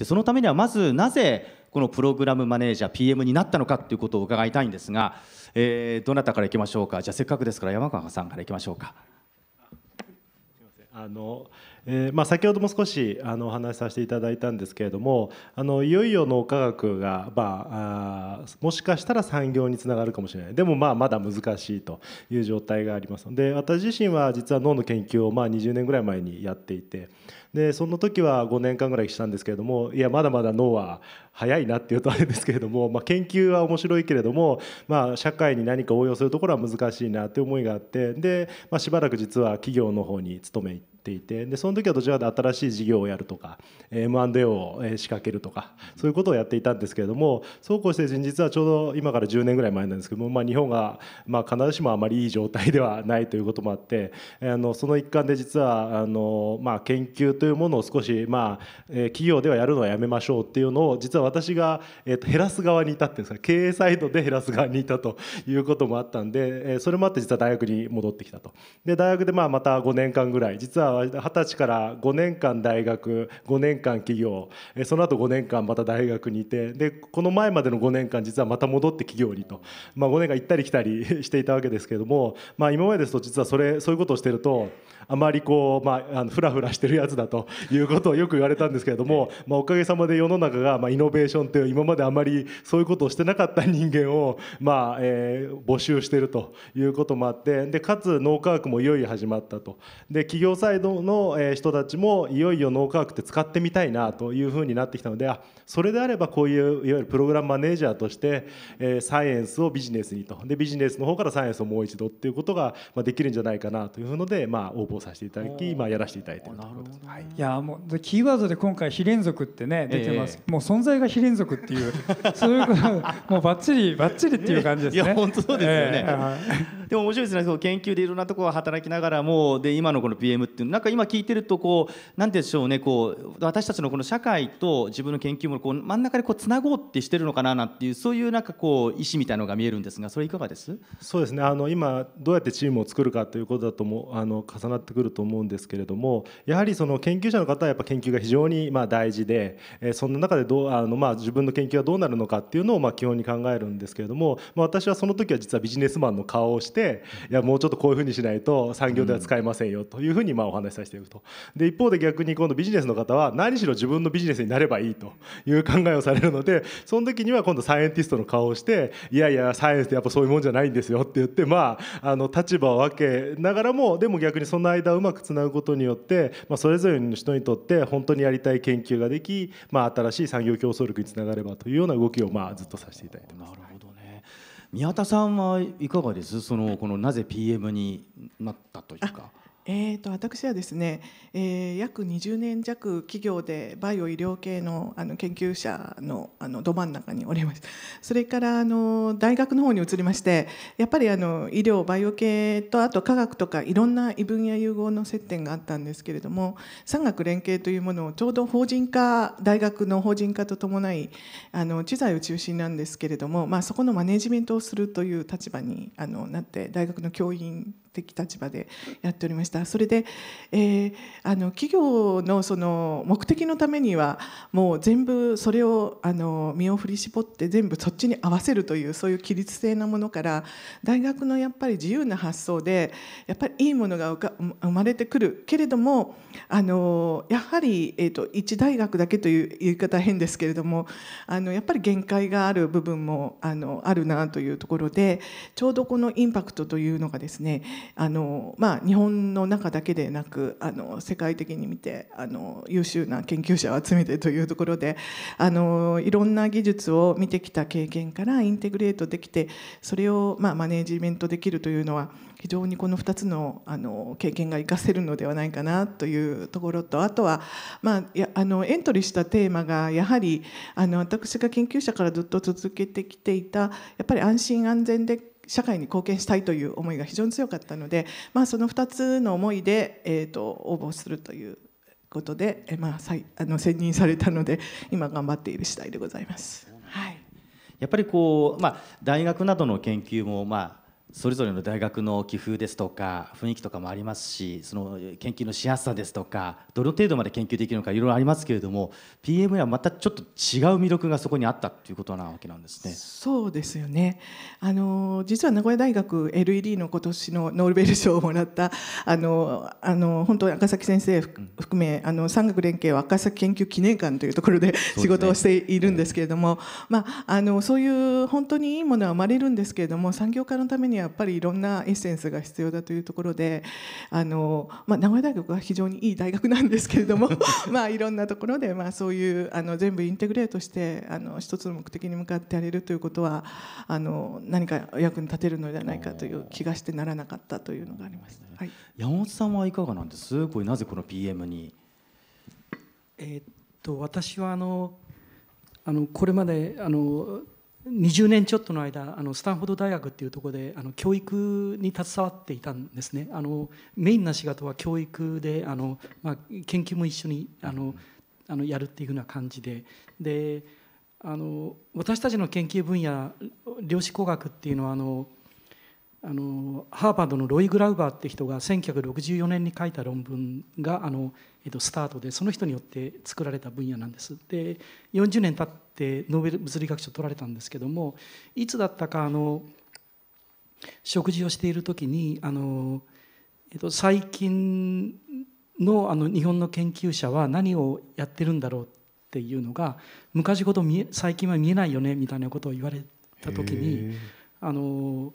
でそのためにはまずなぜこのプログラムマネージャー PM になったのかということを伺いたいんですが、えー、どなたからいきましょうかじゃあせっかくですから山川さんからいきましょうか。あのえーまあ、先ほども少しあのお話しさせていただいたんですけれどもあのいよいよ脳科学が、まあ、あもしかしたら産業につながるかもしれないでもまあまだ難しいという状態がありますので私自身は実は脳の研究をまあ20年ぐらい前にやっていてでその時は5年間ぐらいしたんですけれどもいやまだまだ脳は早いなっていうとあれですけれども、まあ、研究は面白いけれども、まあ、社会に何か応用するところは難しいなって思いがあってで、まあ、しばらく実は企業の方に勤めて。ていてでその時はどちらかと新しい事業をやるとか M&A を仕掛けるとかそういうことをやっていたんですけれどもそうこうして実はちょうど今から10年ぐらい前なんですけども、まあ、日本が、まあ、必ずしもあまりいい状態ではないということもあってあのその一環で実はあの、まあ、研究というものを少し、まあ、企業ではやるのはやめましょうっていうのを実は私が、えー、と減らす側にいたっていうんですか経営サイドで減らす側にいたということもあったんでそれもあって実は大学に戻ってきたと。で大学でまあまた5年間ぐらい実はは二十歳から5年間大学5年間企業その後5年間また大学にいてでこの前までの5年間実はまた戻って企業にと、まあ、5年間行ったり来たり していたわけですけれども、まあ、今までですと実はそれそういうことをしてると。あまりこう、まあ、あのフラフラしてるやつだということをよく言われたんですけれども、まあ、おかげさまで世の中が、まあ、イノベーションという今まであまりそういうことをしてなかった人間を、まあえー、募集しているということもあってでかつ脳科学もいよいよ始まったとで企業サイドの人たちもいよいよ脳科学って使ってみたいなというふうになってきたのであそれであればこういういわゆるプログラムマネージャーとして、えー、サイエンスをビジネスにとでビジネスの方からサイエンスをもう一度っていうことができるんじゃないかなというので、まあ、応募させていただき、まあ、やらせていただいてるといことです、はい、いやもうキーワードで今回「非連続」ってね出てます、ええ、もう存在が非連続っていうそういうこともうばっちりばっちりっていう感じですね。いや本当そうですよね、えーでも面白いですねそ研究でいろんなところ働きながらもで今のこの PM っていうなんか今聞いてるとこう何でしょうねこう私たちのこの社会と自分の研究もこう真ん中でこうつなごうってしてるのかななんていうそういうなんかこう意思みたいのが見えるんですがそれいかがですそうですねあの今どうやってチームを作るかということだともあの重なってくると思うんですけれどもやはりその研究者の方はやっぱ研究が非常にまあ大事で、えそんな中でどうあのまあ自分の研究がどうなるのかっていうのをまあ基本に考えるんですけれども、まあ、私はその時は実はビジネスマンの顔をしてていやもうちょっとこういうふうにしないと産業では使えませんよというふうにまあお話しさせていくとで一方で逆に今度ビジネスの方は何しろ自分のビジネスになればいいという考えをされるのでその時には今度サイエンティストの顔をしていやいやサイエンスってやっぱそういうもんじゃないんですよって言ってまああの立場を分けながらもでも逆にその間うまくつなぐことによって、まあ、それぞれの人にとって本当にやりたい研究ができ、まあ、新しい産業競争力につながればというような動きをまあずっとさせていただいてます。なるほど宮田さんはいかがですそのこのなぜ PM になったというかえーと、私はですね、えー、約20年弱企業でバイオ医療系のあの研究者のあのど真ん中におりましたそれからあの大学の方に移りましてやっぱりあの医療バイオ系とあと科学とかいろんな異分野融合の接点があったんですけれども産学連携というものをちょうど法人化大学の法人化と伴いあの知財を中心なんですけれども、まあ、そこのマネジメントをするという立場にあのなって大学の教員的立場でやっておりましたそれで、えー、あの企業のその目的のためにはもう全部それをあの身を振り絞って全部そっちに合わせるというそういう規律性なものから大学のやっぱり自由な発想でやっぱりいいものが生まれてくるけれどもあのやはり、えーと、一大学だけという言い方変ですけれどもあのやっぱり限界がある部分もあのあるなというところでちょうどこのインパクトというのがですねあの、まあ、日本の中だけでなくあの世界的に見てあの優秀な研究者を集めてというところであのいろんな技術を見てきた経験からインテグレートできてそれを、まあ、マネージメントできるというのは非常にこの2つのあの経験が活かせるのではないかなというところとあとは、まあ、やあのエントリーしたテーマがやはりあの私が研究者からずっと続けてきていたやっぱり安心安全で社会に貢献したいという思いが非常に強かったので、まあ、その2つの思いで、えーと、と応募するということで、えまあ、さいあの選任されたので今頑張っている次第でございます。はい、やっぱりこう、まあ、大学などの研究も、まあそれぞれの大学の気風ですとか雰囲気とかもありますしその研究のしやすさですとかどの程度まで研究できるのかいろいろありますけれども PM はまたちょっと違う魅力がそこにあったということなわけなんですね。そうですよねあの実は名古屋大学 LED の今年のノーベル賞をもらったあのあの本当赤崎先生含め、うん、あの産学連携は赤崎研究記念館というところで、ね、仕事をしているんですけれども、まあ、あのそういう本当にいいものは生まれるんですけれども産業化のためにやっぱりいろんなエッセンスが必要だというところであの、まあ、名古屋大学は非常にいい大学なんですけれども まあいろんなところで、まあ、そういうあの全部インテグレートしてあの一つの目的に向かってやれるということはあの何か役に立てるのではないかという気がしてならなかったというのがあります。はい、山本さんはいかがなんですこれなぜこの PM にえー、っと私はあのあのこれまであの20年ちょっとの間あのスタンフォード大学っていうところであの教育に携わっていたんですねあのメインな仕事は教育であの、まあ、研究も一緒にあのあのやるっていうふうな感じでであの私たちの研究分野量子工学っていうのはあのあのハーバードのロイ・グラウバーって人が1964年に書いた論文があのえっと、スタートでその人によって作られた分野なんです。で40年経ってノーベル物理学賞取られたんですけどもいつだったかあの食事をしている時にあの、えっと、最近のあの日本の研究者は何をやってるんだろうっていうのが昔ほど見え最近は見えないよねみたいなことを言われた時にあの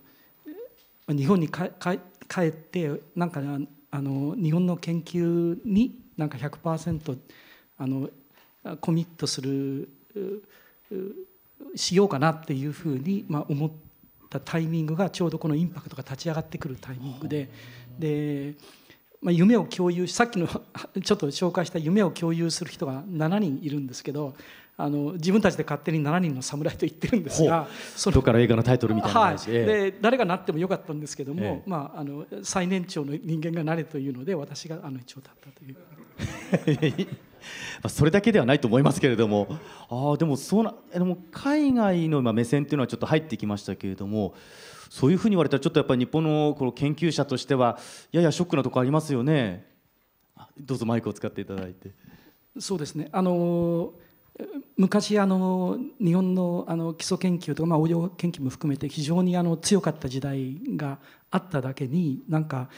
日本にかか帰ってなんかあの日本の研究になんか100%あのコミットするしようかなっていうふうに、まあ、思ったタイミングがちょうどこのインパクトが立ち上がってくるタイミングでで、まあ、夢を共有さっきのちょっと紹介した夢を共有する人が7人いるんですけどあの自分たちで勝手に7人の侍と言ってるんですがそのから映画のタイトルみたいな感じではい、で誰がなってもよかったんですけども、ええ、まあ、あの最年長の人間がなれというので私があの一応だったという。まあ、それだけではないと思いますけれどもあでもそうなでも海外の今目線っていうのはちょっと入ってきましたけれどもそういうふうに言われたらちょっとやっぱり日本のこの研究者としてはややショックなとこありますよね。どうぞマイクを使っていただいて。そうですねあのー昔あの日本のあの基礎研究とか、まあ、応用研究も含めて非常にあの強かった時代があっただけになんか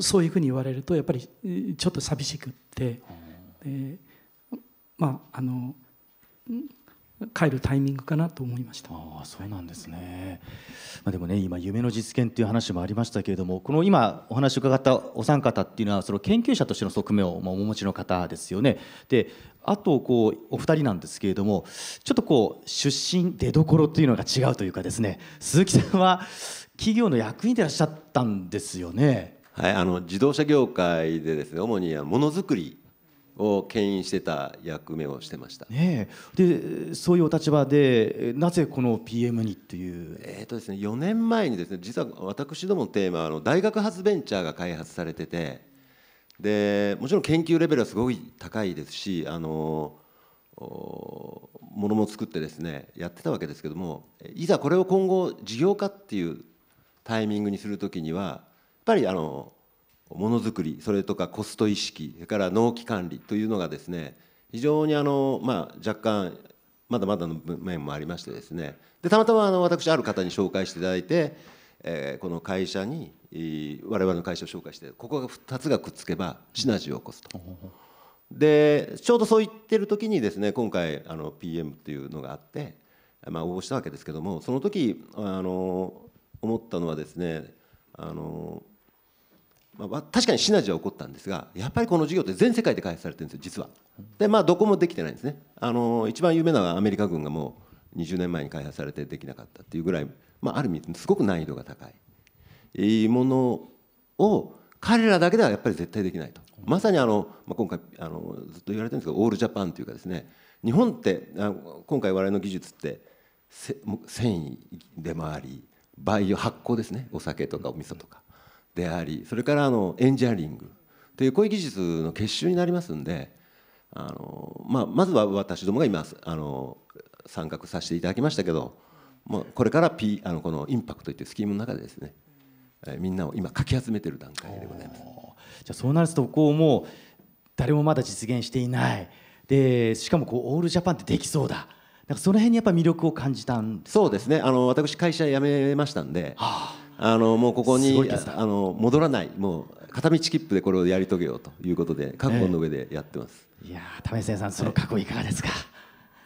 そういうふうに言われるとやっぱりちょっと寂しくって、えー、まああの帰るタイミングかなと思いましたあそうなんですね、まあ、でもね今夢の実現という話もありましたけれどもこの今お話を伺ったお三方っていうのはその研究者としての側面をお持ちの方ですよねであとこうお二人なんですけれどもちょっとこう出身出どころというのが違うというかですね鈴木さんは企業の役員でいらっしゃったんですよね。はい、あの自動車業界でですね主にものづくりを牽引してた役目をしてました。ね、でそういうお立場でなぜこの PM にという。えっ、ー、とですね4年前にですね実は私どものテーマはあの大学発ベンチャーが開発されてて。でもちろん研究レベルはすごい高いですしあのものも作ってですねやってたわけですけどもいざこれを今後事業化っていうタイミングにするときにはやっぱりあのものづくりそれとかコスト意識それから納期管理というのがですね非常にあの、まあ、若干まだまだの面もありましてですねでたまたまあの私ある方に紹介していただいて、えー、この会社に我々の会社を紹介してここが2つがくっつけばシナジーを起こすと。でちょうどそう言ってる時にですね今回あの PM っていうのがあって、まあ、応募したわけですけどもその時あの思ったのはですねあの、まあ、確かにシナジーは起こったんですがやっぱりこの事業って全世界で開発されてるんですよ実は。でまあどこもできてないんですね。あの一番有名なのはアメリカ軍がもう20年前に開発されてできなかったっていうぐらい、まあ、ある意味すごく難易度が高い。いいものを彼らだけではやっぱり絶対できないと。まさにあの、まあ、今回あのずっと言われてるんですけどオールジャパンというかですね日本ってあ今回我々の技術ってせ繊維でもありバイオ発酵ですねお酒とかお味噌とかでありそれからあのエンジニアリングというこういう技術の結集になりますんであの、まあ、まずは私どもが今あの参画させていただきましたけど、まあ、これから、P、あのこのインパクトというスキームの中でですねみんなを今かき集めてる段階でございます。じゃそうなるとこうもう誰もまだ実現していないでしかもこうオールジャパンってできそうだなんかその辺にやっぱ魅力を感じたんそうですねあの私会社辞めましたんで、はあ、あのもうここにあの戻らないもう片道切符でこれをやり遂げようということで覚悟の上でやってます、えー、いや為末さんその覚悟いかがですか、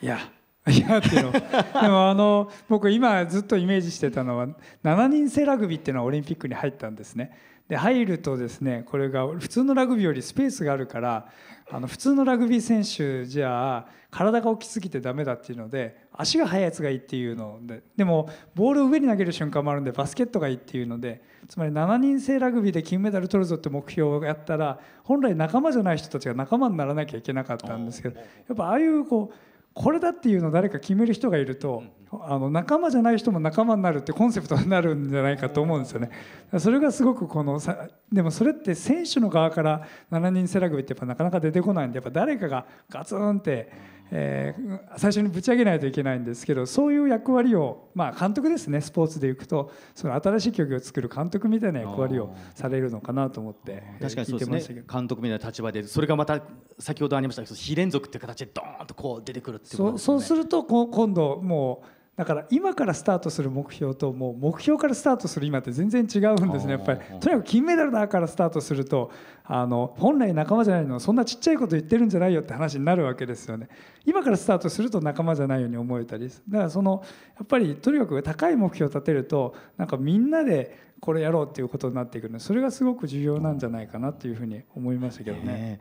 いや いやっていうのでもあの僕今ずっとイメージしてたのは7人制ラグビーっていうのはオリンピックに入ったんですね。で入るとですねこれが普通のラグビーよりスペースがあるからあの普通のラグビー選手じゃあ体が大きすぎてダメだっていうので足が速いやつがいいっていうのででもボールを上に投げる瞬間もあるんでバスケットがいいっていうのでつまり7人制ラグビーで金メダル取るぞって目標をやったら本来仲間じゃない人たちが仲間にならなきゃいけなかったんですけどやっぱああいうこうこれだっていうのを誰か決める人がいると、あの仲間じゃない人も仲間になるってコンセプトになるんじゃないかと思うんですよね。それがすごくこのさでもそれって選手の側から7人セラグビってやっぱなかなか出てこないんでやっぱ誰かがガツンって。えー、最初にぶち上げないといけないんですけどそういう役割を、まあ、監督ですねスポーツでいくとその新しい競技を作る監督みたいな役割をされるのかなと思って確かにそうですね、監督みたいな立場でそれがまた先ほどありましたけど非連続っていう形でドーンとこう出てくるっていうことです、ね、そうするとこ今度もうだから今からスタートする目標ともう目標からスタートする今って全然違うんですねやっぱりとにかく金メダルだからスタートするとあの本来仲間じゃないのそんなちっちゃいこと言ってるんじゃないよって話になるわけですよね今からスタートすると仲間じゃないように思えたりだからそのやっぱりとにかく高い目標を立てるとなんかみんなでこれやろうっていうことになってくるのでそれがすごく重要なんじゃないかなというふうに思いましたけどね、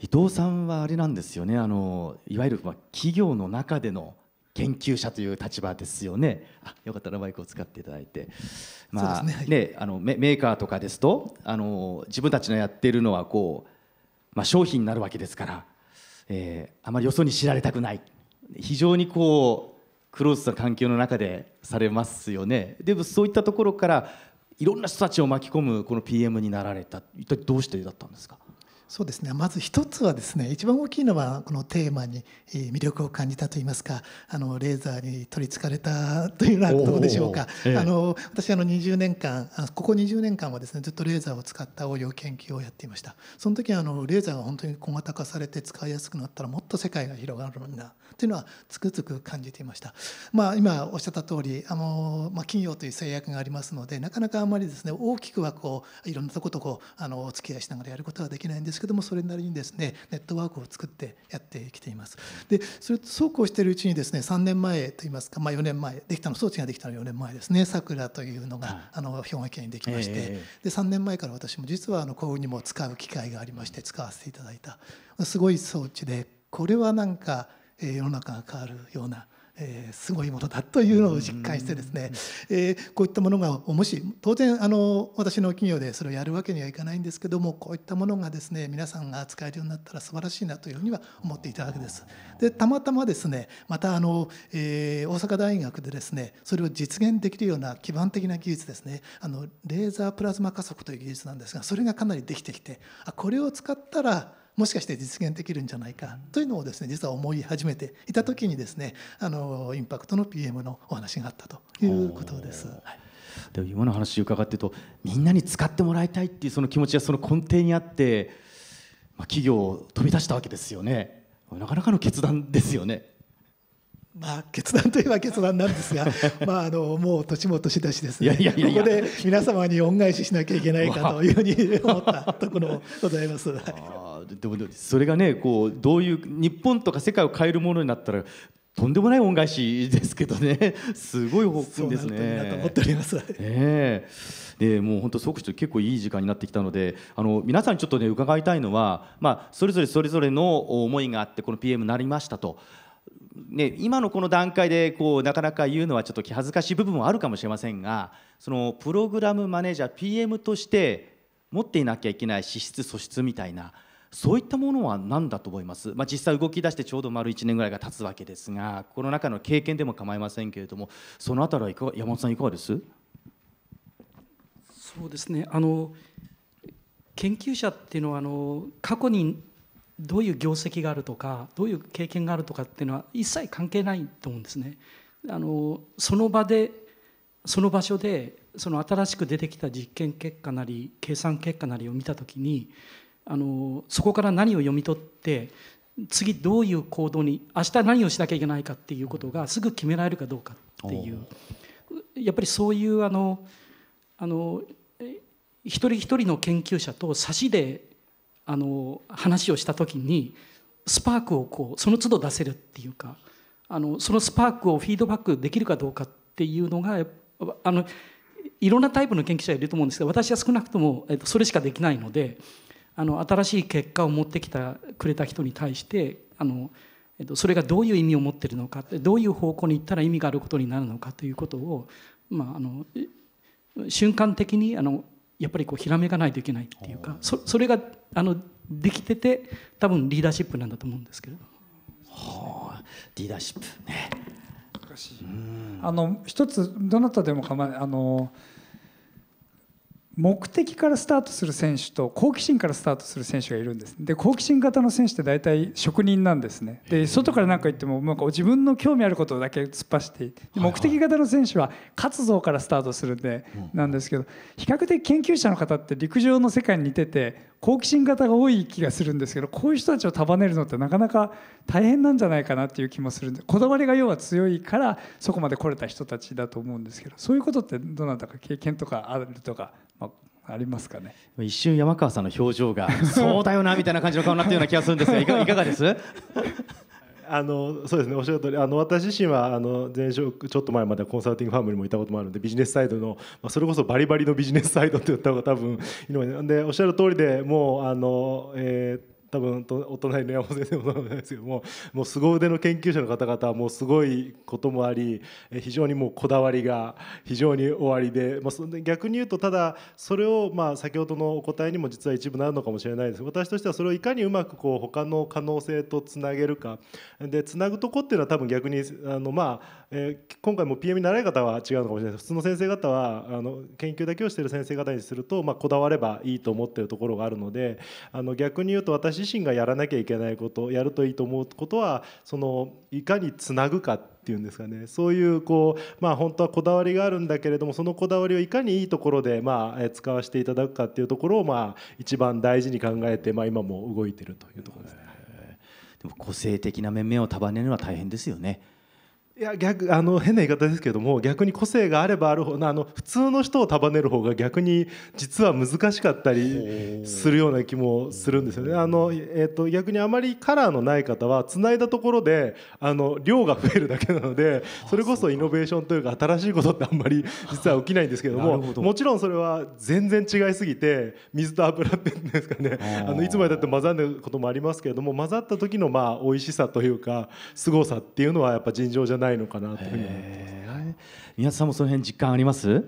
伊藤さんはあれなんですよねあのいわゆるまあ企業の中での研究者という立場ですよね。あよかったらマイクを使っていただいて、ね、あのメーカーとかですとあの自分たちのやっているのはこう、まあ、商品になるわけですから、えー、あまりよそに知られたくない非常にこうクローズな環境の中でされますよね。でもそういったところからいろんな人たちを巻き込むこの PM になられた一体どうしてだったんですかそうですねまず一つはですね一番大きいのはこのテーマに魅力を感じたといいますかあのレーザーに取りつかれたというようなうこでしょうか、ええ、あの私あの20年間ここ20年間はですねずっとレーザーを使った応用研究をやっていましたその時あのレーザーが本当に小型化されて使いやすくなったらもっと世界が広がるんだというのはつくづく感じていました、まあ、今おっしゃった通りあの、まあ、企業という制約がありますのでなかなかあんまりですね大きくはこういろんなとことこうあのお付き合いしながらやることはできないんですけどもそれなりにですねネットワークを作ってやってきていますでそれそうこうしているうちにですね3年前といいますか、まあ、4年前できたの装置ができたの4年前ですねさくらというのが、あの兵庫県にできまして、で3年前から私も実はあの幸運にも使う機会がありまして使わせていただいたすごい装置でこれはなんか世の中が変わるようなえー、すごいものだというのを実感してですね、えー、こういったものがもし当然あの私の企業でそれをやるわけにはいかないんですけどもこういったものがですね皆さんが使えるようになったら素晴らしいなというふうには思っていたわけです。でたまたまですねまたあの、えー、大阪大学でですねそれを実現できるような基盤的な技術ですねあのレーザープラズマ加速という技術なんですがそれがかなりできてきてあこれを使ったらもしかして実現できるんじゃないかというのをですね実は思い始めていた時にですねあのインパクトの PM のお話があったということです。でも今の話伺ってるとみんなに使ってもらいたいっていうその気持ちがその根底にあって、まあ、企業を飛び出したわけですよねなかなかの決断ですよね。まあ、決断といえば決断なんですが まあ、あのもう年も年だしですねここで皆様に恩返ししなきゃいけないかというふうに思ったところございます。でもそれがねこうどういう日本とか世界を変えるものになったらとんでもない恩返しですけどね、すごい方向ですね。思っております。ええで、もう本当即時結構いい時間になってきたので、あの皆さんにちょっとね伺いたいのは、まあそれぞれそれぞれの思いがあってこの PM になりましたと。ね、今のこの段階でこうなかなか言うのはちょっと気恥ずかしい部分もあるかもしれませんがそのプログラムマネージャー PM として持っていなきゃいけない資質素質みたいなそういったものは何だと思います、まあ、実際動き出してちょうど丸1年ぐらいが経つわけですがこの中の経験でも構いませんけれどもそのあたりはいかが山本さんいかがですそうですねあの研究者っていうのはあの過去にどういう業績があるとかどういう経験があるとかっていうのは一切関係ないと思うんですね。あのその場でその場所でその新しく出てきた実験結果なり計算結果なりを見たときにあのそこから何を読み取って次どういう行動に明日何をしなきゃいけないかっていうことがすぐ決められるかどうかっていうやっぱりそういうあのあの一人一人の研究者と差しであの話をした時にスパークをこうその都度出せるっていうかあのそのスパークをフィードバックできるかどうかっていうのがあのいろんなタイプの研究者いると思うんですけど私は少なくとも、えっと、それしかできないのであの新しい結果を持ってきたくれた人に対してあの、えっと、それがどういう意味を持ってるのかどういう方向に行ったら意味があることになるのかということを、まあ、あの瞬間的にあのやっぱりこうひらめかないといけないっていうかそそれがあのできてて多分リーダーシップなんだと思うんですけれど。はあ、リーダーシップね。あの一つどなたでも構いあの目的からスタートする選手と好奇心からスタートする選手がいるんですで好奇心型の選手って大体職人なんですねで外から何か言ってもなんか自分の興味あることだけ突っ走って目的型の選手は活動からスタートするんでなんですけど比較的研究者の方って陸上の世界に似てて好奇心型が多い気がするんですけどこういう人たちを束ねるのってなかなか大変なんじゃないかなっていう気もするんでこだわりが要は強いからそこまで来れた人たちだと思うんですけどそういうことってどなたか経験とかあるとか。ありますかね一瞬山川さんの表情がそうだよなみたいな感じの顔になったような気がするんですがいかがです あのそうですねおっしゃる通りあの私自身はあの前職ちょっと前までコンサルティングファームにもいたこともあるのでビジネスサイドの、まあ、それこそバリバリのビジネスサイドって言った方が多分いいのでおっしゃる通りでもうあの、えー多分お隣の山本先生もそうなんですけどももう凄腕の研究者の方々はもうすごいこともあり非常にもうこだわりが非常におありで、まあ、逆に言うとただそれをまあ先ほどのお答えにも実は一部なるのかもしれないです私としてはそれをいかにうまくこう他の可能性とつなげるかでつなぐとこっていうのは多分逆にあのまあえー、今回も PM にならない方は違うのかもしれない普通の先生方はあの研究だけをしている先生方にすると、まあ、こだわればいいと思っているところがあるのであの逆に言うと私自身がやらなきゃいけないことやるといいと思うことはそのいかにつなぐかっていうんですかねそういうこうまあ本当はこだわりがあるんだけれどもそのこだわりをいかにいいところでまあ使わせていただくかっていうところをまあ一番大事に考えてまあ今も動いてるというところですね。でも個性的な面々を束ねるのは大変ですよね。いや逆あの 変な言い方ですけども逆に個性があればあるほどあの普通の人を束ねる方が逆に実は難しかったりするような気もするんですよね。あのえーと、逆にあまりカラーのない方はつないだところであの量が増えるだけなのでそれこそイノベーションというか新しいことってあんまり実は起きないんですけども もちろんそれは全然違いすぎて水と油っていうんですかねあのいつまでだって混ざることもありますけれども混ざった時のまあ美味しさというか凄さっていうのはやっぱ尋常じゃないないのかなというふうに思ってます。宮さんもその辺実感あります？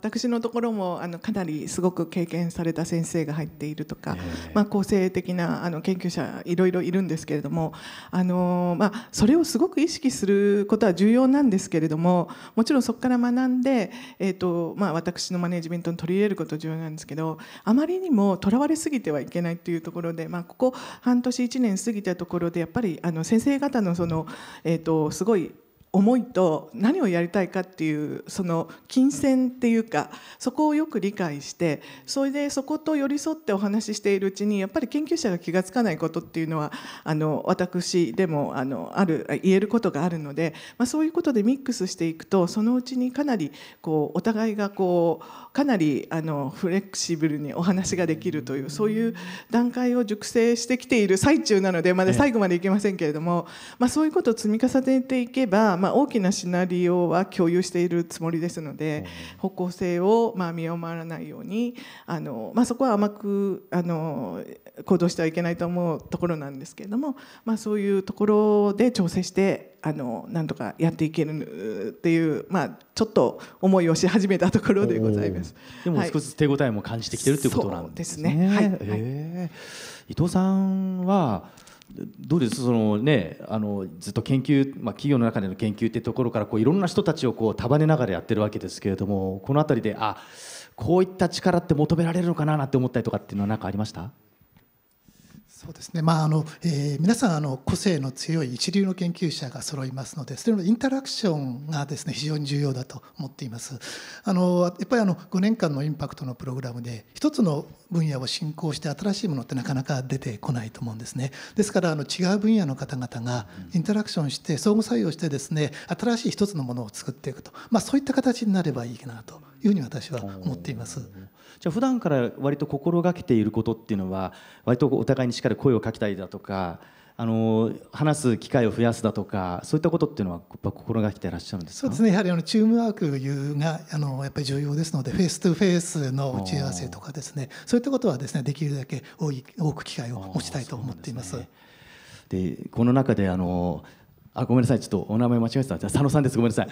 私のところもあのかなりすごく経験された先生が入っているとか、えー、まあ、構成的なあの研究者いろいろいるんですけれどもあの、まあ、それをすごく意識することは重要なんですけれどももちろんそこから学んで、えーとまあ、私のマネジメントに取り入れること重要なんですけどあまりにもとらわれすぎてはいけないというところで、まあ、ここ半年1年過ぎたところでやっぱりあの先生方のその、えーと、とすごい思いと何をやりたいかっていうその金銭っていうかそこをよく理解してそれでそこと寄り添ってお話ししているうちにやっぱり研究者が気が付かないことっていうのはあの私でもあのある言えることがあるので、まあ、そういうことでミックスしていくとそのうちにかなりこうお互いがこうかなりあのフレキシブルにお話ができるというそういう段階を熟成してきている最中なのでまだ最後までいけませんけれども、まあ、そういうことを積み重ねていけば、まあ、大きなシナリオは共有しているつもりですので方向性をまあ見守らないようにあの、まあ、そこは甘くあの行動してはいけないと思うところなんですけれども、まあ、そういうところで調整してあのなんとかやっていけるっていう、まあ、ちょっと思いをし始めたところでございますでも少しずつ手応えも感じてきてるということなんですね。伊藤さんはどうですそのねあのずっと研究、まあ、企業の中での研究ってところからこういろんな人たちをこう束ねながらやってるわけですけれどもこの辺りであこういった力って求められるのかななんて思ったりとかっていうのは何かありましたそうですね、まああのえー、皆さんあの個性の強い一流の研究者が揃いますのでそれのインタラクションがですね非常に重要だと思っていますあのやっぱりあの5年間のインパクトのプログラムで一つの分野を進行して新しいものってなかなか出てこないと思うんですねですからあの違う分野の方々がインタラクションして相互作用してですね新しい一つのものを作っていくと、まあ、そういった形になればいいなというふうに私は思っています。ゃあ普段から割と心がけていることっていうのは割とお互いにしっかり声をかけたりだとかあの話す機会を増やすだとかそういったことっていうのは心がけていらっしゃるんですそうですねやはりあのチームワークがあのやっぱり重要ですのでフェイス2フェイスの打ち合わせとかですねそういったことはですねできるだけ多い多く機会を持ちたいと思っています。で、この中であのあごめんなさいちょっとお名前間違えてたじゃ佐野さんですごめんなさい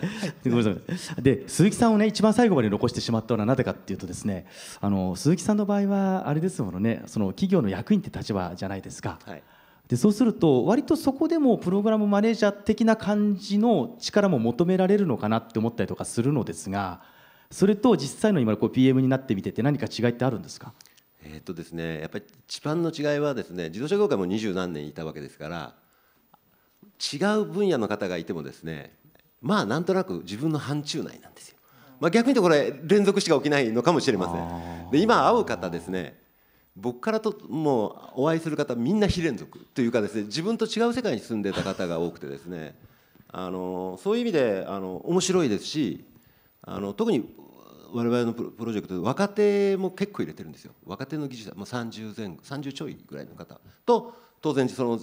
ごめんなさいで鈴木さんをね一番最後まで残してしまったのはなぜかっていうとですねあの鈴木さんの場合はあれですものねその企業の役員って立場じゃないですか、はい、でそうすると割とそこでもプログラムマネージャー的な感じの力も求められるのかなって思ったりとかするのですがそれと実際の今こう PM になってみてて何か違いってあるんですかえっとですねやっぱり一番の違いはですね自動車業界も二十何年いたわけですから違う分野の方がいてもですねまあなんとなく自分の範疇内なんですよ、まあ、逆に言うとこれ連続しか起きないのかもしれませんで今会う方ですね僕からともうお会いする方みんな非連続というかですね自分と違う世界に住んでた方が多くてですねあのそういう意味であの面白いですしあの特に我々のプロジェクトで若手も結構入れてるんですよ若手の技術者、まあ、30前後30ちょいぐらいの方と当然その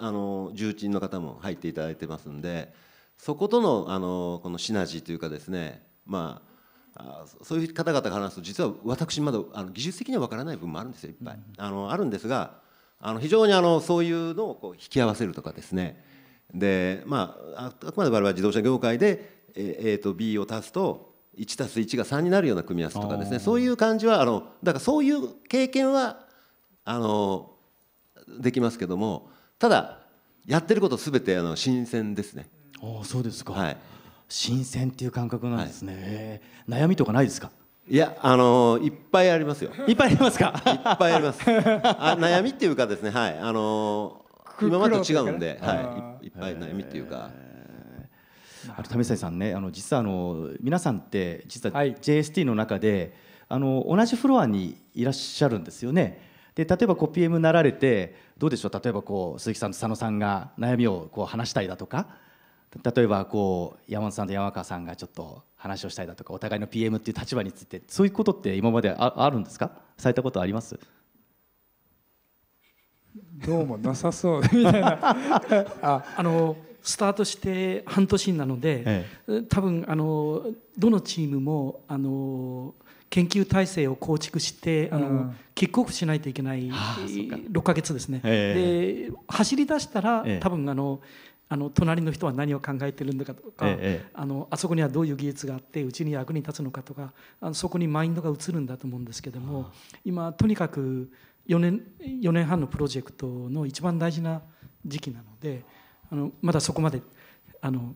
あの重鎮の方も入っていただいてますんでそことのあのこのシナジーというかですねまあそういう方々が話すと実は私まだあの技術的には分からない部分もあるんですよいっぱい、あのあるんですがあの非常にあのそういうのをこう引き合わせるとかですねでまああくまで我々は自動車業界で A と B を足すと1す1が3になるような組み合わせとかですねそういう感じはあのだからそういう経験はあのできますけどもただやってることすべてあの新鮮ですねあそうですか、はい、新鮮っていう感覚なんですね、はい、悩みとかないですかいやあのー、いっぱいありますよいっぱいありますかいっぱいありますあ悩みっていうかですねはいあのー、今までと違うんで、はい、いっぱい悩みっていうか、あ為末さんねあの実はあの皆さんって実は JST の中で、あの同じフロアにいらっしゃるんですよね。で例えばこう PM になられてどうでしょう例えばこう鈴木さんと佐野さんが悩みをこう話したいだとか例えばこう山本さんと山川さんがちょっと話をしたいだとかお互いの PM っていう立場についてそういうことって今までああるんですかされたことありますどうもなさそう みたいな ああのスタートして半年なので、ええ、多分あのどのチームもあの研究体制を構築してあの、うん、キックオフしないといけない6か月ですね、えー、で走り出したら、えー、多分あのあの隣の人は何を考えてるんだかとか、えー、あのあそこにはどういう技術があってうちに役に立つのかとかあのそこにマインドが移るんだと思うんですけども今とにかく4年 ,4 年半のプロジェクトの一番大事な時期なのであのまだそこまであの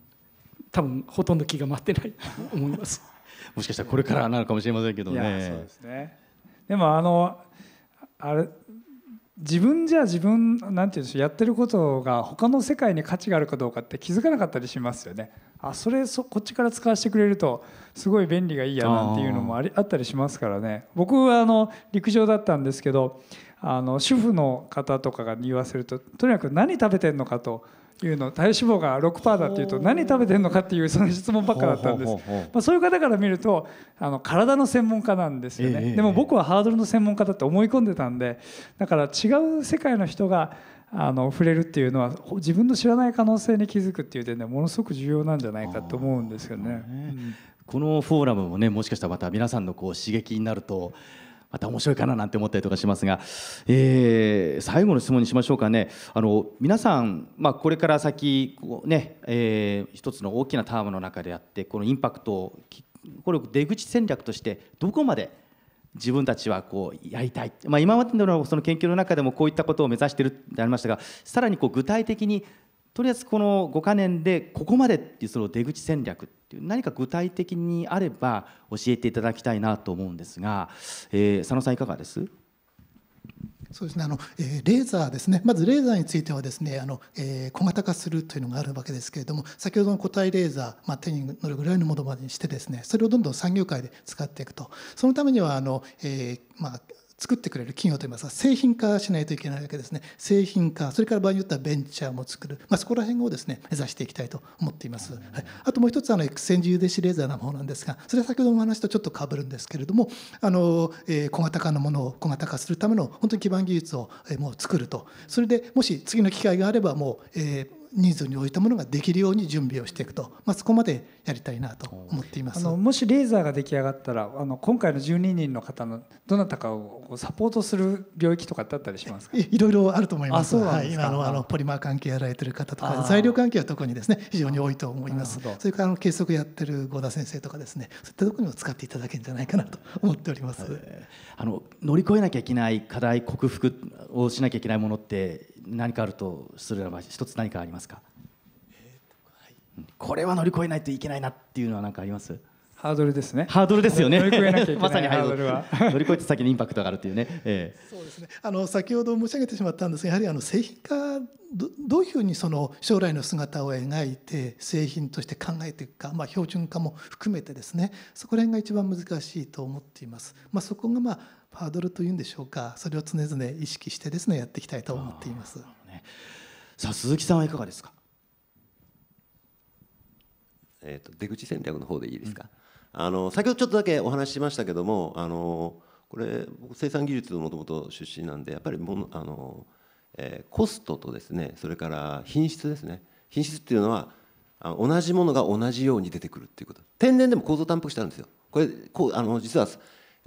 多分ほとんど気が回ってないと思います。もしかしたらこれからなのかもしれませんけどね。そうですねでもあのあれ自分じゃ自分なんていうんでしょうやってることが他の世界に価値があるかどうかって気づかなかったりしますよね。あそれそこっちから使わせてくれるとすごい便利がいいやなんていうのもありあったりしますからね。僕はあの陸上だったんですけどあの主婦の方とかが言わせるととにかく何食べてんのかと。いうの体脂肪が6%だっていうと何食べてるのかっていうその質問ばっかだったんです、まあ、そういう方から見るとあの体の専門家なんですよね、でも僕はハードルの専門家だって思い込んでたんでだから違う世界の人があの触れるっていうのは自分の知らない可能性に気づくっていう点でものすごく重要なんじゃないかと思うんですよね。このフォーラムもねもしかしたらまた皆さんのこう刺激になるとまた面白いかななんて思ったりとかしますが、えー、最後の質問にしましょうかねあの皆さん、まあ、これから先ね、えー、一つの大きなタームの中であってこのインパクトをこれを出口戦略としてどこまで自分たちはこうやりたい、まあ、今までのその研究の中でもこういったことを目指しているってありましたがさらにこう具体的にとりあえずこの5か年でここまでっていうその出口戦略っていう何か具体的にあれば教えていただきたいなと思うんですが、えー、佐野さんいかがですそうですねあの、えー、レーザーですねまずレーザーについてはですねあの、えー、小型化するというのがあるわけですけれども先ほどの固体レーザー、まあ、手に乗るぐらいのものまでにしてですねそれをどんどん産業界で使っていくとそのためにはあの、えーまあ作ってくれる企業といいますか製品化しないといけないわけですね製品化それから場合によってはベンチャーも作る、まあ、そこら辺をですね目指していきたいと思っています、はい、あともう一つあの X 線自由電子レーザーの方なんですがそれは先ほどのお話とちょっとかぶるんですけれどもあの、えー、小型化のものを小型化するための本当に基盤技術を、えー、もう作るとそれでもし次の機会があればもう、えーニーズに応じたものができるように準備をしていくと、まあ、そこまでやりたいなと思っていますあのもしレーザーが出来上がったらあの今回の12人の方のどなたかをサポートする領域とかってあったりしますかいろいろあると思いますはい、今のあのポリマー関係やられてる方とか材料関係は特にですね非常に多いと思いますそれからあの計測やってる合田先生とかですねそういったところにも使っていただけるんじゃないかなと思っております、あの乗り越えなきゃいけない課題克服をしなきゃいけないものって何かあるとすれば一つ何かありますかこれは乗り越えないといけないなっていうのは何かありますハードルですねハードルですよねまさにハードルは乗り越えて先にインパクトがあるっていうね、えー、そうですねあの先ほど申し上げてしまったんですがやはりあの製品化どういうふうにその将来の姿を描いて製品として考えていくか、まあ、標準化も含めてですねそこら辺が一番難しいと思っています、まあ、そこがまあハードルというんでしょうかそれを常々意識してですねやっていきたいと思っています、ね、さあ鈴木さんはいかがですかえーと、出口戦略の方でいいですか、うん、あの先ほどちょっとだけお話ししましたけどもあのこれ僕生産技術もともと出身なんでやっぱりものあの、えー、コストとですねそれから品質ですね品質っていうのは同じものが同じように出てくるっていうこと天然でも構造タンパク質あるんですよこれこうあの実は、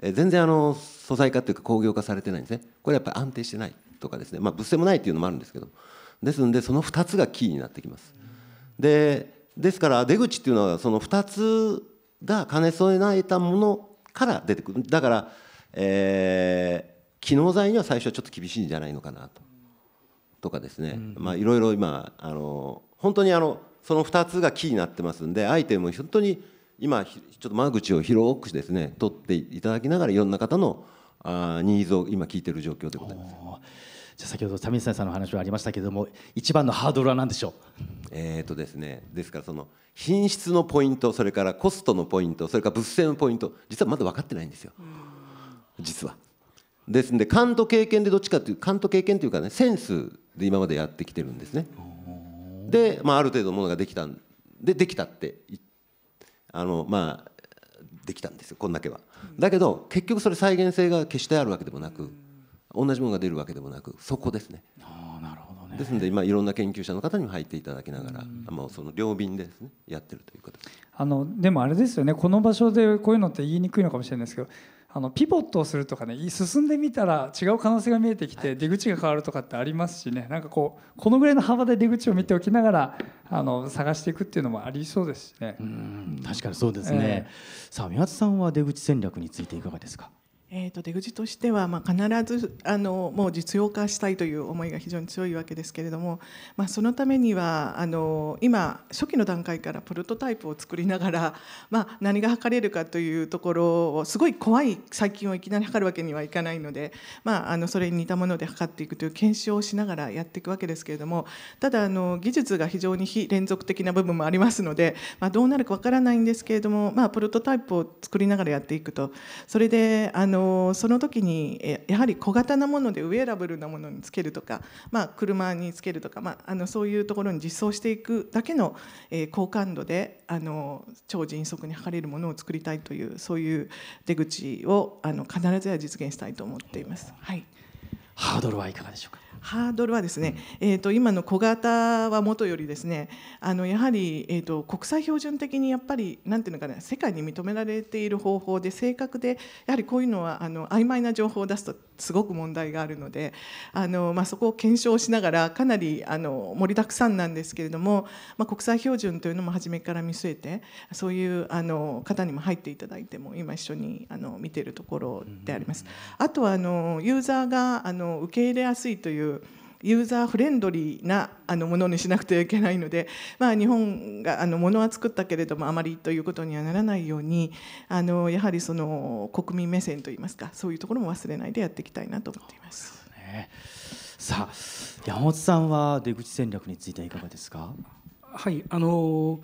えー、全然あの素材化っていうか工業化されてないんですねこれやっぱり安定してないとかですね、まあ、物性もないっていうのもあるんですけどですのでその2つがキーになってきます。でですから出口っていうのはその2つが兼ね備えたものから出てくるだから、えー、機能材には最初はちょっと厳しいんじゃないのかなととかですね、まあいろいろ今あの本当にあのその2つがキーになってますんでアイテムを本当に今ちょっと間口を広くですね取っていただきながらいろんな方のあニーズを今聞いてる状況でございます。じゃ先ほど為末さんの話はありましたけれども一番のハードルは何でしょうえっ、とですねですからその品質のポイントそれからコストのポイントそれから物性のポイント実はまだ分かってないんですよ実は。ですんで勘と経験でどっちかという勘と経験というかねセンスで今までやってきてるんですね。で、まあ、ある程度のものができたんでできたってあのまあできたんですよこんだけは。だけど結局それ再現性が決してあるわけでもなく。同じものが出るわけでもなくそこですね。あなるほどねですので、まあ、いろんな研究者の方にも入っていただきながら、うん、まあ、その両便でです、ね、やってるということあのでもあれですよねこの場所でこういうのって言いにくいのかもしれないですけどあのピボットをするとかね進んでみたら違う可能性が見えてきて出口が変わるとかってありますしねなんかこうこのぐらいの幅で出口を見ておきながらあの探していくっていうのもありそうですしね。うん確かにそうですね、えー、さあ宮津さんは出口戦略についていかがですかえー、と出口としては、まあ、必ずあのもう実用化したいという思いが非常に強いわけですけれども、まあ、そのためにはあの今初期の段階からプロトタイプを作りながら、まあ、何が測れるかというところをすごい怖い細菌をいきなり測るわけにはいかないので、まあ、あのそれに似たもので測っていくという検証をしながらやっていくわけですけれどもただあの技術が非常に非連続的な部分もありますので、まあ、どうなるかわからないんですけれども、まあ、プロトタイプを作りながらやっていくと。それであののその時にやはり小型なものでウェアラブルなものにつけるとか、まあ、車につけるとか、まあ、あのそういうところに実装していくだけの、え好感度であの超迅速に測れるものを作りたいというそういう出口をあの必ずや実現したいと思っています。はい、ハードルはいかがでしょうかハードルはですね、えー、と今の小型はもとよりですねあのやはり、えー、と国際標準的にやっぱりなんていうのかな世界に認められている方法で正確でやはりこういうのはあの曖昧な情報を出すとすごく問題があるのであの、まあ、そこを検証しながらかなりあの盛りだくさんなんですけれども、まあ、国際標準というのも初めから見据えてそういうあの方にも入っていただいても今一緒にあの見ているところであります。あとはあのユーザーがあの受け入れやすいといううユーザーフレンドリーなあのものにしなくてはいけないので、まあ、日本があのものは作ったけれどもあまりということにはならないようにあのやはりその国民目線といいますかそういうところも忘れないでやっていきたいなと思っています。さあ山本さんは出口戦略についてはいかがですかはいあの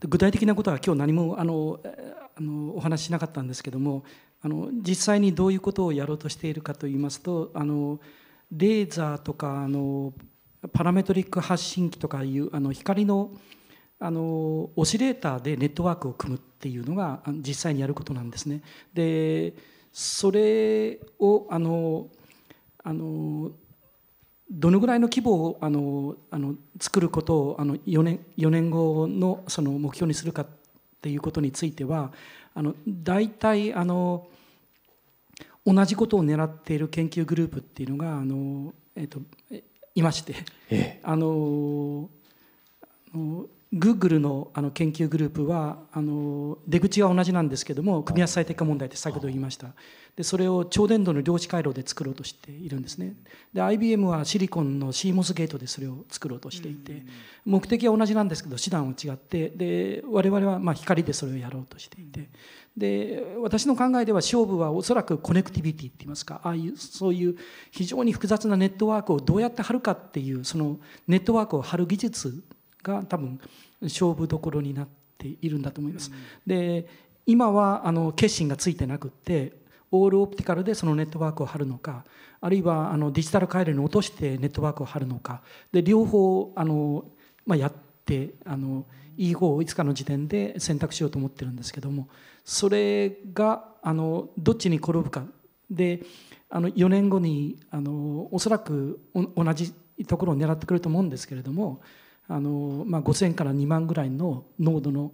具体的なことは今日何もあのあのお話ししなかったんですけどもあの実際にどういうことをやろうとしているかといいますとあのレーザーとかあのパラメトリック発信機とかいうあの光のあのオシレーターでネットワークを組むっていうのが実際にやることなんですね。でそれをあのあのどのぐらいの規模をあのあの作ることをあの 4, 年4年後のその目標にするかっていうことについてはあの大体あの同じことを狙っている研究グループっていうのがあの、えーと、いまして、ええ、あの Google のあの研究グループはあの出口は同じなんですけども組み合わせ最適化問題って先ほど言いましたでそれを超伝導の量子回路で作ろうとしているんですねで IBM はシリコンの CMOS ゲートでそれを作ろうとしていて目的は同じなんですけど手段は違ってで我々はまあ光でそれをやろうとしていてで私の考えでは勝負はおそらくコネクティビティって言いますかああいうそういう非常に複雑なネットワークをどうやって貼るかっていうそのネットワークを貼る技術が多分勝負どころになっているんだと思います。で今はあの決心がついてなくってオールオプティカルでそのネットワークを張るのかあるいはあのデジタル回路に落としてネットワークを張るのかで両方あの、まあ、やってあのいい方をいつかの時点で選択しようと思ってるんですけどもそれがあのどっちに転ぶかであの4年後にあのおそらく同じところを狙ってくると思うんですけれども。あの、まあ、5,000から2万ぐらいの濃度の、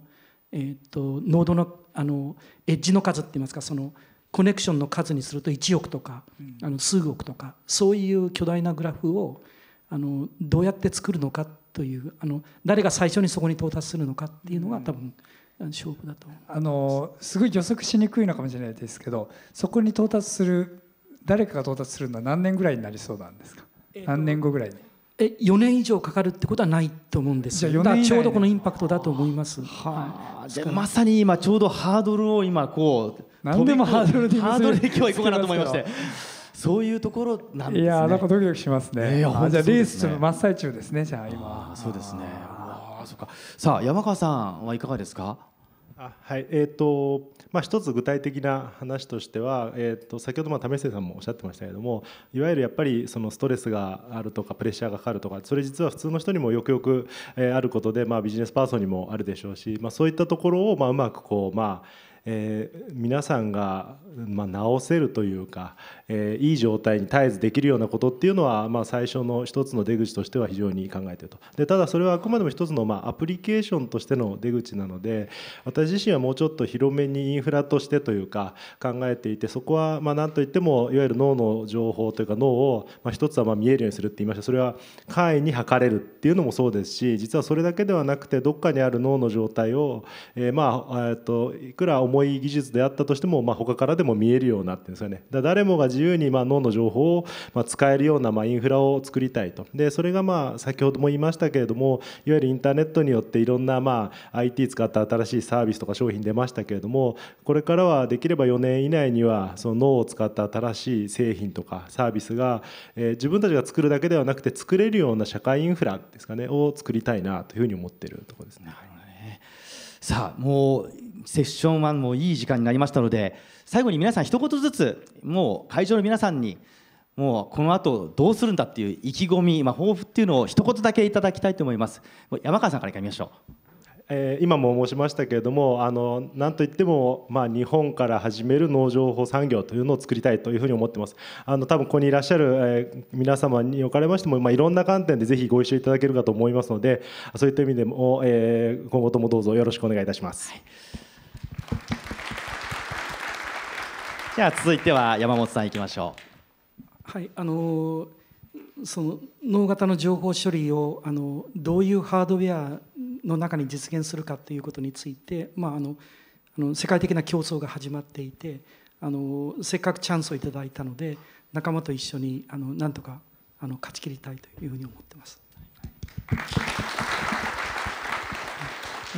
えー、とードのあのエッジの数っていいますかそのコネクションの数にすると1億とか、あの数億とかそういう巨大なグラフをあのどうやって作るのかというあの誰が最初にそこに到達するのかっていうのが多分、勝負だとあのすごい予測しにくいのかもしれないですけどそこに到達する誰かが到達するのは何年ぐらいになりそうなんですか、えー、何年後ぐらいにえ4年以上かかるってことはないと思うんですよだちょうどこのインパクトだと思います、はあ、まさに今ちょうどハードルを今こう何でもハードルでハードルで今日は行こうかなと思いましてそういうところなんですねいやなんかドキドキしますね、えー、じゃあレースの真っ最中ですねじゃあ今そうですねあそうかさあ山川さんはいかがですかあはいえーとまあ、一つ具体的な話としては、えーと、先ほどまあ為末さんもおっしゃってましたけれどもいわゆるやっぱりそのストレスがあるとかプレッシャーがかかるとかそれ実は普通の人にもよくよく、えあることで、まあ、ビジネスパーソンにもあるでしょうし、まあ、そういったところを、まあ、うまくこう、まあえー、皆さんが、まあ、直せるというか、えー、いい状態に絶えずできるようなことっていうのは、まあ、最初の一つの出口としては非常に考えてるとでただそれはあくまでも一つの、まあ、アプリケーションとしての出口なので私自身はもうちょっと広めにインフラとしてというか考えていてそこはまあ何といってもいわゆる脳の情報というか脳を、まあ、一つはまあ見えるようにするって言いましたそれは簡易に測れるっていうのもそうですし実はそれだけではなくてどっかにある脳の状態を、えー、まあ、えー、といくら思重い技術であったとしても、まあ、他からでも見えるようになってるんですよねだ誰もが自由にまあ脳の情報をまあ使えるようなまあインフラを作りたいとでそれがまあ先ほども言いましたけれどもいわゆるインターネットによっていろんなまあ IT 使った新しいサービスとか商品出ましたけれどもこれからはできれば4年以内にはその脳を使った新しい製品とかサービスが、えー、自分たちが作るだけではなくて作れるような社会インフラですかねを作りたいなというふうに思ってるところですね。はいさあもうセッション1もいい時間になりましたので最後に皆さん一言ずつもう会場の皆さんにもうこの後どうするんだっていう意気込み、まあ、抱負っていうのを一言だけいただきたいと思います。山川さんからいきましょうえー、今も申しましたけれどもあのなんといっても、まあ、日本から始める農情報産業というのを作りたいというふうに思ってますあの多分ここにいらっしゃる、えー、皆様におかれましても、まあ、いろんな観点でぜひご一緒いただけるかと思いますのでそういった意味でも、えー、今後ともどうぞよろしくお願いいたします。はい、じゃあ続いては山本さんいきましょう。はいあのー、その脳型の情報処理をあのどういうハードウェアの中に実現するかということについて、まあ、あのあの世界的な競争が始まっていてあのせっかくチャンスをいただいたので仲間と一緒にあのなんとかあの勝ち切りたいというふうに思ってます。はい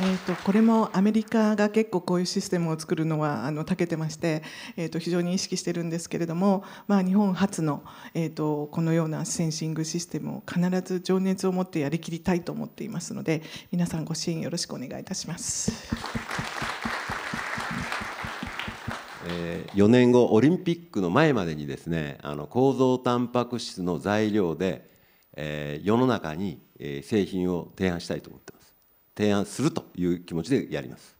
えーと、これもアメリカが結構こういうシステムを作るのはあの長けてまして、えーと、非常に意識してるんですけれども、まあ、日本初の、えーと、このようなセンシングシステムを必ず情熱を持ってやりきりたいと思っていますので皆さんご支援よろしくお願いいたします。え4年後オリンピックの前までにですねあの構造タンパク質の材料で、えー、世の中に、え製品を提案したいと思ってます。提案するという気持ちでやります。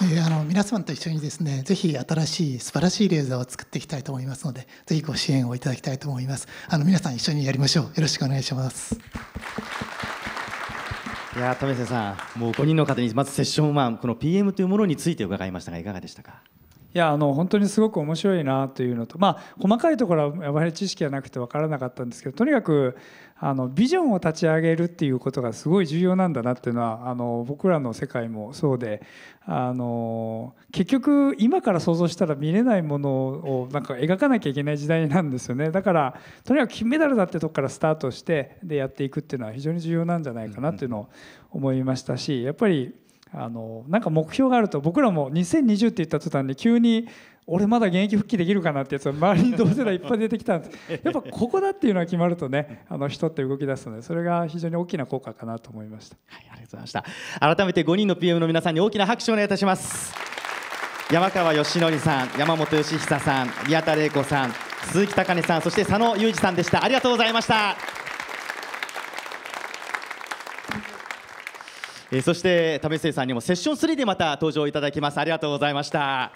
えー、あの皆様と一緒にですねぜひ新しい素晴らしいレーザーを作っていきたいと思いますのでぜひご支援をいただきたいと思いますあの皆さん一緒にやりましょうよろしくお願いしますいや為瀬さんもう5人の方にまずセッションワン、この PM というものについて伺いましたがいかがでしたかいやあの本当にすごく面白いなというのとまあ細かいところはやはり知識がなくて分からなかったんですけどとにかくあのビジョンを立ち上げるっていうことがすごい重要なんだなっていうのはあの僕らの世界もそうであの結局今から想像したら見れないものをなんか描かなきゃいけない時代なんですよねだからとにかく金メダルだってとこからスタートしてでやっていくっていうのは非常に重要なんじゃないかなっていうのを思いましたしやっぱり。あのなんか目標があると僕らも2020って言った途端に急に俺まだ現役復帰できるかなってやつは周りに同世代いっぱい出てきたんです やっぱここだっていうのは決まるとねあの人って動き出すのでそれが非常に大きな効果かなと思いました、はい、ありがとうございました改めて5人の PM の皆さんに大きな拍手をお願いいたします山川義則さん山本義久さん宮田玲子さん鈴木貴音さんそして佐野裕二さんでしたありがとうございましたえー、そして為末さんにもセッション3でまた登場いただきますありがとうございました